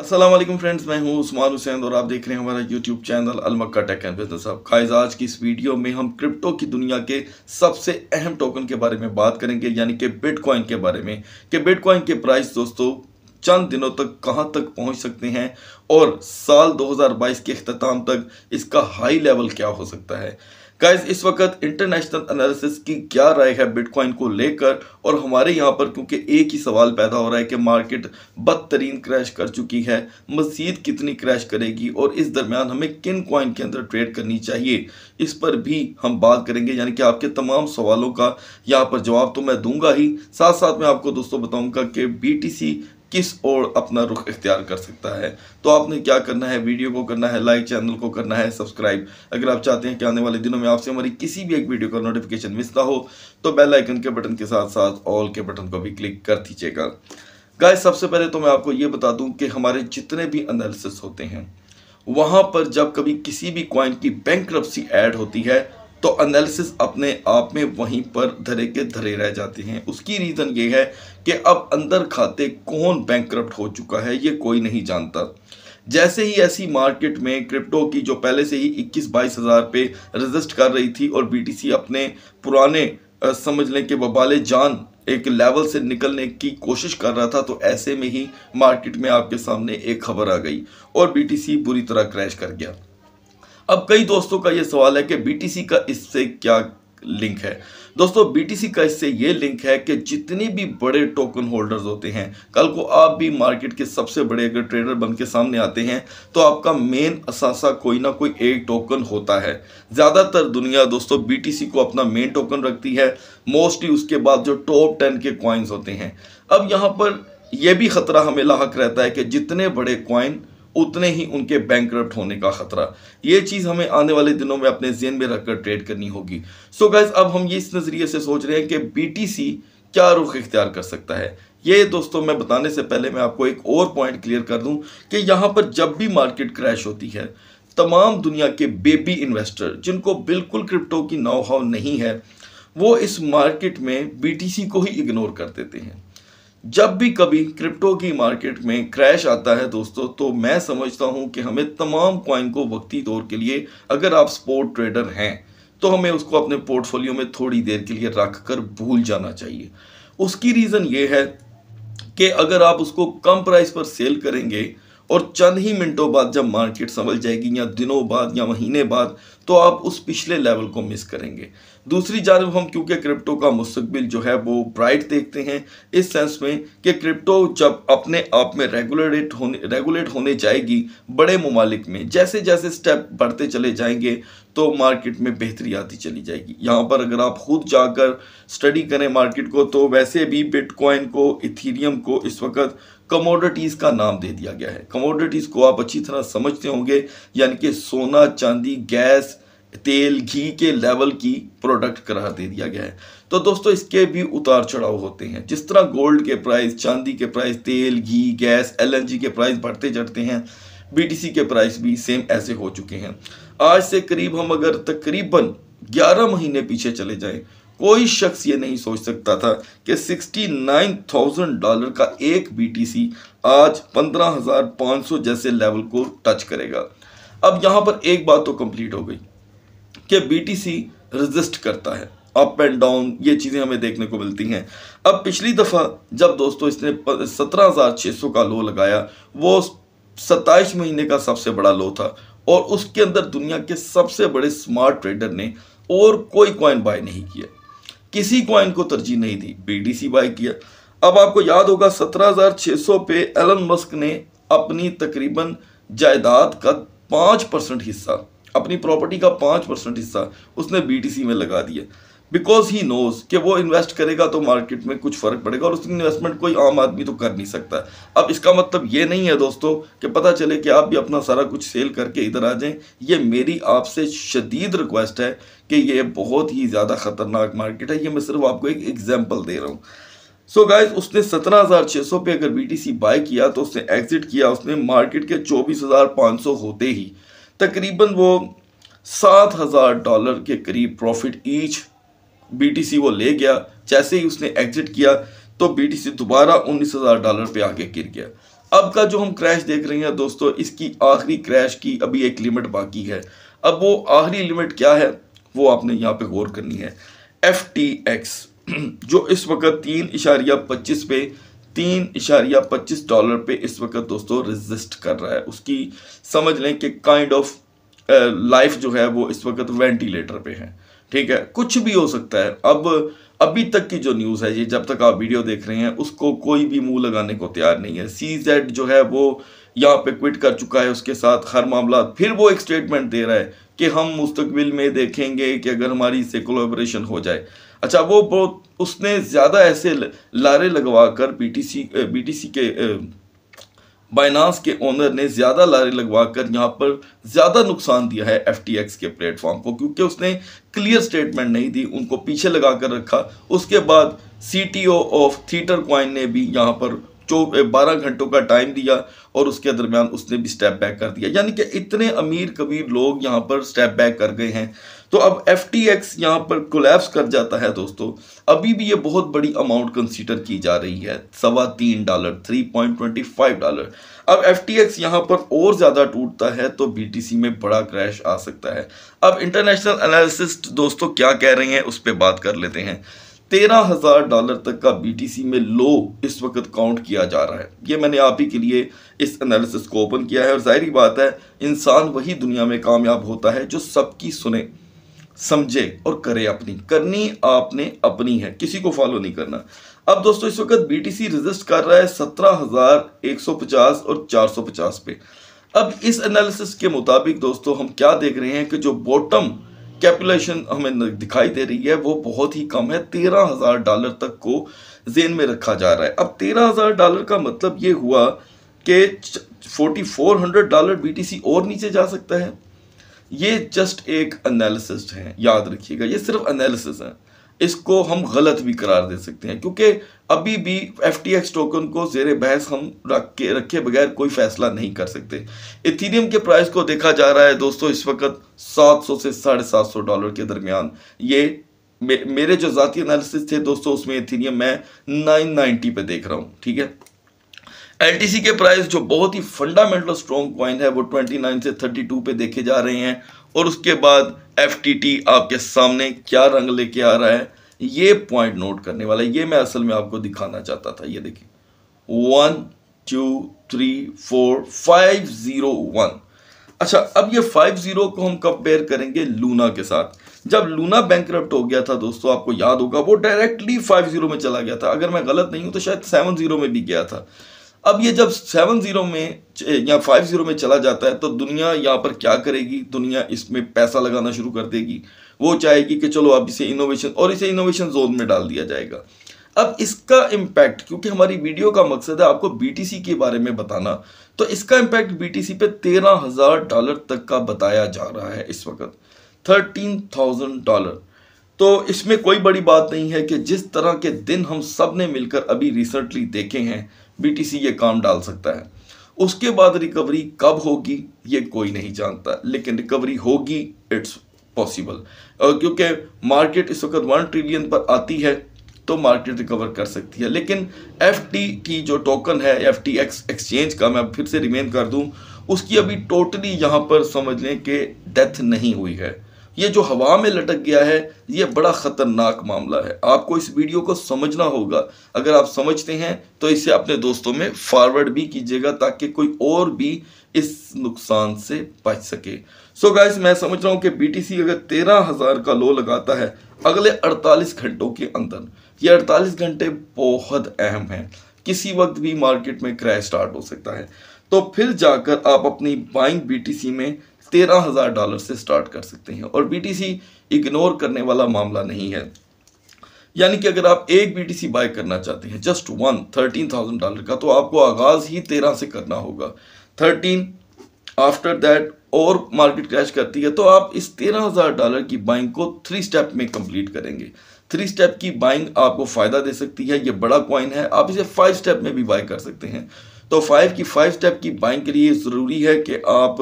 Aslam friends मैं हूं उस्मान हुसैन और आप देख रहे हैं हमारा यूट्यूब चैनल अलमक्का टेक एंड बिजनेस अब खाइज आज की इस वीडियो में हम क्रिप्टो की दुनिया के सबसे अहम टोकन के बारे में बात करेंगे यानी कि बिटकॉइन के बारे में कि बिटकॉइन के प्राइस दोस्तों चंद दिनों तक कहां तक पहुंच सकते हैं और साल 2022 के अख्ताम तक इसका हाई लेवल क्या हो सकता है गाइज इस वक्त इंटरनेशनल एनालिसिस की क्या राय है बिटकॉइन को लेकर और हमारे यहाँ पर क्योंकि एक ही सवाल पैदा हो रहा है कि मार्केट बदतरीन क्रैश कर चुकी है मजीद कितनी क्रैश करेगी और इस दरमियान हमें किन कॉइन के अंदर ट्रेड करनी चाहिए इस पर भी हम बात करेंगे यानी कि आपके तमाम सवालों का यहाँ पर जवाब तो मैं दूंगा ही साथ साथ मैं आपको दोस्तों बताऊँगा कि बी किस ओर अपना रुख इख्तियार कर सकता है तो आपने क्या करना है वीडियो को करना है लाइक चैनल को करना है सब्सक्राइब अगर आप चाहते हैं कि आने वाले दिनों में आपसे हमारी किसी भी एक वीडियो का नोटिफिकेशन मिस ना हो तो बेल आइकन के बटन के साथ साथ ऑल के बटन को भी क्लिक कर दीजिएगा गाय सबसे पहले तो मैं आपको ये बता दूँ कि हमारे जितने भी एनालिसिस होते हैं वहाँ पर जब कभी किसी भी क्वाइन की बैंक ऐड होती है तो एनालिसिस अपने आप में वहीं पर धरे के धरे रह जाते हैं उसकी रीज़न ये है कि अब अंदर खाते कौन बैंक हो चुका है ये कोई नहीं जानता जैसे ही ऐसी मार्केट में क्रिप्टो की जो पहले से ही 21 बाईस हज़ार पे रजिस्ट कर रही थी और बीटीसी अपने पुराने समझ लें कि बबाले जान एक लेवल से निकलने की कोशिश कर रहा था तो ऐसे में ही मार्केट में आपके सामने एक खबर आ गई और बीटीसी बुरी तरह क्रैश कर गया अब कई दोस्तों का ये सवाल है कि बीटीसी का इससे क्या लिंक है दोस्तों बीटीसी का इससे ये लिंक है कि जितने भी बड़े टोकन होल्डर्स होते हैं कल को आप भी मार्केट के सबसे बड़े अगर ट्रेडर बन के सामने आते हैं तो आपका मेन असासा कोई ना कोई एक टोकन होता है ज़्यादातर दुनिया दोस्तों बीटीसी को अपना मेन टोकन रखती है मोस्टली उसके बाद जो टॉप टेन के कॉइन्स होते हैं अब यहाँ पर यह भी ख़तरा हमें लाक रहता है कि जितने बड़े कॉइन उतने ही उनके बैंक होने का खतरा ये चीज़ हमें आने वाले दिनों में अपने जेन में रखकर ट्रेड करनी होगी सो so गैस अब हम ये इस नज़रिए से सोच रहे हैं कि बीटीसी क्या रुख इख्तियार कर सकता है ये दोस्तों मैं बताने से पहले मैं आपको एक और पॉइंट क्लियर कर दूं कि यहाँ पर जब भी मार्केट क्रैश होती है तमाम दुनिया के बेबी इन्वेस्टर जिनको बिल्कुल क्रिप्टो की नाव हाव नहीं है वो इस मार्केट में बीटीसी को ही इग्नोर कर देते हैं जब भी कभी क्रिप्टो की मार्केट में क्रैश आता है दोस्तों तो मैं समझता हूं कि हमें तमाम कॉइन को वक्ती दौर के लिए अगर आप स्पोर्ट ट्रेडर हैं तो हमें उसको अपने पोर्टफोलियो में थोड़ी देर के लिए रख कर भूल जाना चाहिए उसकी रीज़न ये है कि अगर आप उसको कम प्राइस पर सेल करेंगे और चंद ही मिनटों बाद जब मार्केट संभल जाएगी या दिनों बाद या महीने बाद तो आप उस पिछले लेवल को मिस करेंगे दूसरी जानब हम क्योंकि क्रिप्टो का मुस्तबिल जो है वो ब्राइट देखते हैं इस सेंस में कि क्रिप्टो जब अपने आप में रेगुलेट होने रेगुलेट होने जाएगी बड़े ममालिक में जैसे जैसे स्टेप बढ़ते चले जाएंगे तो मार्केट में बेहतरी आती चली जाएगी यहाँ पर अगर आप खुद जाकर स्टडी करें मार्केट को तो वैसे भी बिटकॉइन को इथीरियम को इस वक्त कमोडिटीज़ का नाम दे दिया गया है कमोडिटीज़ को आप अच्छी तरह समझते होंगे यानी कि सोना चांदी गैस तेल घी के लेवल की प्रोडक्ट करार दे दिया गया है तो दोस्तों इसके भी उतार चढ़ाव होते हैं जिस तरह गोल्ड के प्राइस चांदी के प्राइस तेल घी गैस एलएनजी के प्राइस बढ़ते चढ़ते हैं बीटीसी के प्राइस भी सेम ऐसे हो चुके हैं आज से करीब हम अगर तकरीबन 11 महीने पीछे चले जाएं कोई शख्स ये नहीं सोच सकता था कि 69,000 डॉलर का एक बी आज 15,500 जैसे लेवल को टच करेगा अब यहाँ पर एक बात तो कंप्लीट हो गई क्या बीटीसी रजिस्ट करता है अप एंड डाउन ये चीज़ें हमें देखने को मिलती हैं अब पिछली दफ़ा जब दोस्तों इसने सत्रह हज़ार छः सौ का लो लगाया वो सत्ताईस महीने का सबसे बड़ा लो था और उसके अंदर दुनिया के सबसे बड़े स्मार्ट ट्रेडर ने और कोई कॉइन बाय नहीं किया किसी कॉइन को तरजीह नहीं दी बीडीसी बाय किया अब आपको याद होगा 17,600 पे एलन मस्क ने अपनी तकरीबन जायदाद का पाँच परसेंट हिस्सा अपनी प्रॉपर्टी का पाँच परसेंट हिस्सा उसने बीटीसी में लगा दिया बिकॉज ही नोज कि वो इन्वेस्ट करेगा तो मार्केट में कुछ फ़र्क पड़ेगा और उस इन्वेस्टमेंट कोई आम आदमी तो कर नहीं सकता अब इसका मतलब ये नहीं है दोस्तों कि पता चले कि आप भी अपना सारा कुछ सेल करके इधर आ जाएं ये मेरी आपसे शदीद रिक्वेस्ट है कि ये बहुत ही ज़्यादा ख़तरनाक मार्केट है ये मैं सिर्फ आपको एक एग्जाम्पल दे रहा हूँ सो so गाइज उसने सत्रह हज़ार छः सौ पे अगर बी टी सी बाय किया तो उसने एग्जिट किया उसने मार्केट के चौबीस हज़ार पाँच सौ होते ही तकरीबन वो सात हज़ार डॉलर के करीब प्रॉफिट ईच बीटीसी वो ले गया जैसे ही उसने एग्जिट किया तो बीटीसी दोबारा उन्नीस हज़ार डॉलर पे आगे गिर गया अब का जो हम क्रैश देख रहे हैं दोस्तों इसकी आखिरी क्रैश की अभी एक लिमिट बाकी है अब वो आखिरी लिमिट क्या है वो आपने यहाँ पे गौर करनी है एफ टी एक्स जो इस वक्त तीन इशारिया पच्चीस पे तीन इशारिया पच्चीस डॉलर पे इस वक्त दोस्तों रजिस्ट कर रहा है उसकी समझ लें कि काइंड ऑफ लाइफ जो है वो इस वक्त वेंटिलेटर पे है ठीक है कुछ भी हो सकता है अब अभी तक की जो न्यूज़ है ये जब तक आप वीडियो देख रहे हैं उसको कोई भी मुंह लगाने को तैयार नहीं है सी जेड जो है वो यहाँ पे क्विट कर चुका है उसके साथ हर मामला फिर वो एक स्टेटमेंट दे रहा है कि हम मुस्तबिल में देखेंगे कि अगर हमारी इससे कोलोब्रेशन हो जाए अच्छा वो बहुत उसने ज़्यादा ऐसे लारे लगवा कर बी टी के बाइनास के ओनर ने ज़्यादा लारे लगवा कर यहाँ पर ज़्यादा नुकसान दिया है एफ के प्लेटफॉर्म को क्योंकि उसने क्लियर स्टेटमेंट नहीं दी उनको पीछे लगा कर रखा उसके बाद सी ऑफ थीटर क्वाइन ने भी यहाँ पर जो बारह घंटों का टाइम दिया और उसके दरमियान उसने भी स्टेप बैक कर दिया यानी कि इतने अमीर कबीर लोग यहाँ पर स्टेप बैक कर गए हैं तो अब एफ टी एक्स यहाँ पर कोलैप्स कर जाता है दोस्तों अभी भी ये बहुत बड़ी अमाउंट कंसीडर की जा रही है सवा तीन dollar three point twenty five dollar अब एफ टी एक्स यहाँ पर और ज़्यादा टूटता है तो बी टी सी में बड़ा क्रैश आ सकता है अब इंटरनेशनल एनालिसिस्ट दोस्तों क्या कह रहे हैं उस पर बात कर लेते हैं तेरह हज़ार डॉलर तक का बी टी सी में लो इस वक्त काउंट किया जा रहा है ये मैंने आप ही के लिए इस एनालिसिस को ओपन किया है और जाहिर बात है इंसान वही दुनिया में कामयाब होता है जो सबकी सुने समझे और करे अपनी करनी आपने अपनी है किसी को फॉलो नहीं करना अब दोस्तों इस वक्त बीटीसी रजिस्ट कर रहा है सत्रह हजार एक सौ पचास और चार सौ पचास पे अब इस एनालिसिस के मुताबिक दोस्तों हम क्या देख रहे हैं कि जो बॉटम कैपुलेशन हमें दिखाई दे रही है वो बहुत ही कम है तेरह हजार डॉलर तक को जेन में रखा जा रहा है अब तेरह हजार डॉलर का मतलब ये हुआ कि फोर्टी फोर हंड्रेड डॉलर बीटीसी और नीचे जा सकता है ये जस्ट एक एनालिसिस है याद रखिएगा ये सिर्फ एनालिसिस है इसको हम गलत भी करार दे सकते हैं क्योंकि अभी भी एफ टी एक्स टोकन को जेर बहस हम रख के रखे बगैर कोई फैसला नहीं कर सकते इथीरियम के प्राइस को देखा जा रहा है दोस्तों इस वक्त 700 से साढ़े सात सौ डॉलर के दरमियान ये मे, मेरे जो ज़ाती एनालिसिस थे दोस्तों उसमें इथीरियम मैं 990 पे देख रहा हूँ ठीक है एल के प्राइस जो बहुत ही फंडामेंटल स्ट्रॉन्ग कॉइन है वो 29 से 32 पे देखे जा रहे हैं और उसके बाद एफ आपके सामने क्या रंग लेके आ रहा है ये पॉइंट नोट करने वाला है ये मैं असल में आपको दिखाना चाहता था ये देखिए one two three four five zero one अच्छा अब ये फाइव ज़ीरो को हम कंपेयर करेंगे लूना के साथ जब लूना बैंक हो गया था दोस्तों आपको याद होगा वो डायरेक्टली फाइव ज़ीरो में चला गया था अगर मैं गलत नहीं हूँ तो शायद सेवन ज़ीरो में भी गया था अब ये जब सेवन ज़ीरो में या फाइव ज़ीरो में चला जाता है तो दुनिया यहाँ पर क्या करेगी दुनिया इसमें पैसा लगाना शुरू कर देगी वो चाहेगी कि चलो अब इसे इनोवेशन और इसे इनोवेशन जोन में डाल दिया जाएगा अब इसका इम्पैक्ट क्योंकि हमारी वीडियो का मकसद है आपको बीटीसी के बारे में बताना तो इसका इम्पैक्ट बीटीसी पे तेरह हज़ार डॉलर तक का बताया जा रहा है इस वक्त थर्टीन थाउजेंड डॉलर तो इसमें कोई बड़ी बात नहीं है कि जिस तरह के दिन हम सब ने मिलकर अभी रिसेंटली देखे हैं बीटीसी ये काम डाल सकता है उसके बाद रिकवरी कब होगी ये कोई नहीं जानता लेकिन रिकवरी होगी इट्स पॉसिबल क्योंकि मार्केट इस वक्त वन ट्रिलियन पर आती है तो मार्केट रिकवर कर सकती है लेकिन एफ की जो टोकन है एफ टी एक्स एक्सचेंज का मैं फिर से रिमेन कर दूं उसकी अभी टोटली यहाँ पर समझ लें कि डेथ नहीं हुई है ये जो हवा में लटक गया है ये बड़ा ख़तरनाक मामला है आपको इस वीडियो को समझना होगा अगर आप समझते हैं तो इसे अपने दोस्तों में फॉरवर्ड भी कीजिएगा ताकि कोई और भी इस नुकसान से बच सके सो so गाइस मैं समझ रहा हूँ कि बीटीसी अगर तेरह हज़ार का लो लगाता है अगले अड़तालीस घंटों के अंदर ये अड़तालीस घंटे बहुत अहम हैं किसी वक्त भी मार्केट में क्रैश स्टार्ट हो सकता है तो फिर जाकर आप अपनी बाइंग बीटीसी में तेरह हज़ार डॉलर से स्टार्ट कर सकते हैं और बीटीसी इग्नोर करने वाला मामला नहीं है यानी कि अगर आप एक बीटीसी बाय करना चाहते हैं just one thirteen thousand dollar का तो आपको आगाज़ ही तेरह से करना होगा थर्टीन आफ्टर दैट और मार्केट क्रैश करती है तो आप इस तेरह हज़ार डॉलर की बाइंग को थ्री स्टेप में कंप्लीट करेंगे थ्री स्टेप की बाइंग आपको फ़ायदा दे सकती है ये बड़ा क्वाइन है आप इसे फाइव स्टेप में भी बाय कर सकते हैं तो फाइव की फाइव स्टेप की बाइंग के लिए ज़रूरी है कि आप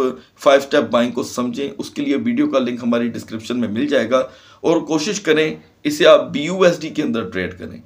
फाइव स्टेप बाइंग को समझें उसके लिए वीडियो का लिंक हमारी डिस्क्रिप्शन में मिल जाएगा और कोशिश करें इसे आप बी के अंदर ट्रेड करें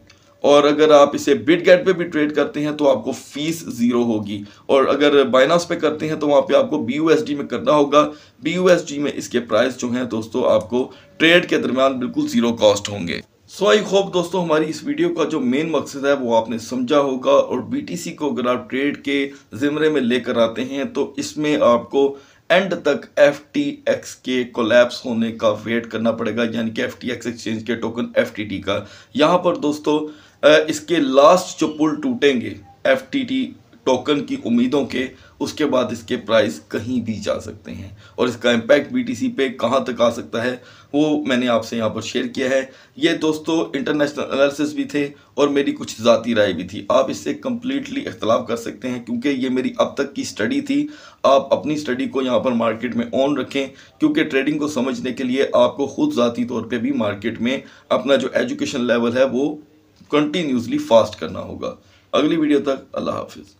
और अगर आप इसे बिट गेट पे भी ट्रेड करते हैं तो आपको फीस ज़ीरो होगी और अगर बाइनास पे करते हैं तो वहाँ पे आपको बी में करना होगा बी में इसके प्राइस जो हैं दोस्तों आपको ट्रेड के दरमियान बिल्कुल ज़ीरो कॉस्ट होंगे सो आई होप दोस्तों हमारी इस वीडियो का जो मेन मकसद है वो आपने समझा होगा और बीटीसी को अगर आप ट्रेड के ज़िमरे में लेकर आते हैं तो इसमें आपको एंड तक एफ टी एक्स के कोलैप्स होने का वेट करना पड़ेगा यानी कि एफ टी एक्स एक्सचेंज के टोकन एफ टी टी का यहाँ पर दोस्तों इसके लास्ट जो पुल टूटेंगे एफ टी टी टोकन की उम्मीदों के उसके बाद इसके प्राइस कहीं भी जा सकते हैं और इसका इम्पैक्ट बीटीसी पे कहाँ तक आ सकता है वो मैंने आपसे यहाँ पर शेयर किया है ये दोस्तों इंटरनेशनल एनालिसिस भी थे और मेरी कुछ ज़ाती राय भी थी आप इससे कम्प्लीटली इख्तलाफ कर सकते हैं क्योंकि ये मेरी अब तक की स्टडी थी आप अपनी स्टडी को यहाँ पर मार्केट में ऑन रखें क्योंकि ट्रेडिंग को समझने के लिए आपको खुद ज़ाती तौर पर भी मार्केट में अपना जो एजुकेशन लेवल है वो कंटिन्यूसली फास्ट करना होगा अगली वीडियो तक अल्लाह हाफिज़